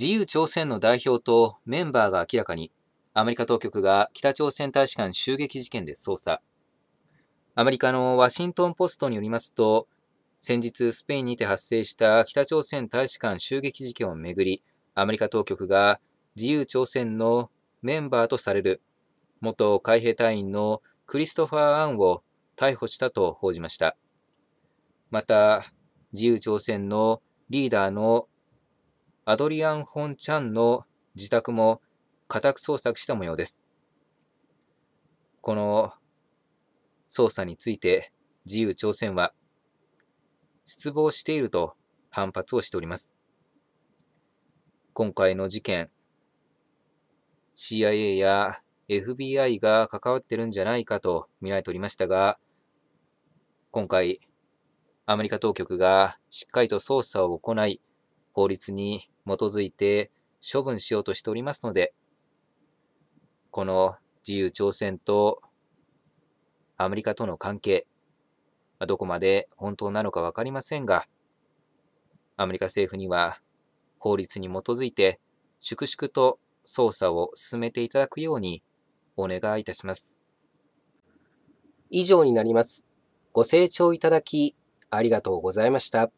自由朝鮮の代表とメンバーが明らかに、アメリカ当局が北朝鮮大使館襲撃事件で捜査。アメリカのワシントン・ポストによりますと、先日スペインにて発生した北朝鮮大使館襲撃事件をめぐり、アメリカ当局が自由朝鮮のメンバーとされる元海兵隊員のクリストファー・アンを逮捕したと報じました。また、自由朝鮮のリーダーのアドリアン・ホン・チャンの自宅も家宅捜索した模様です。この捜査について自由朝鮮は失望していると反発をしております。今回の事件、CIA や FBI が関わってるんじゃないかと見られておりましたが、今回、アメリカ当局がしっかりと捜査を行い、法律に基づいて処分しようとしておりますので、この自由朝鮮とアメリカとの関係、どこまで本当なのか分かりませんが、アメリカ政府には法律に基づいて粛々と捜査を進めていただくようにお願いいたします。以上になります。ご清聴いただきありがとうございました。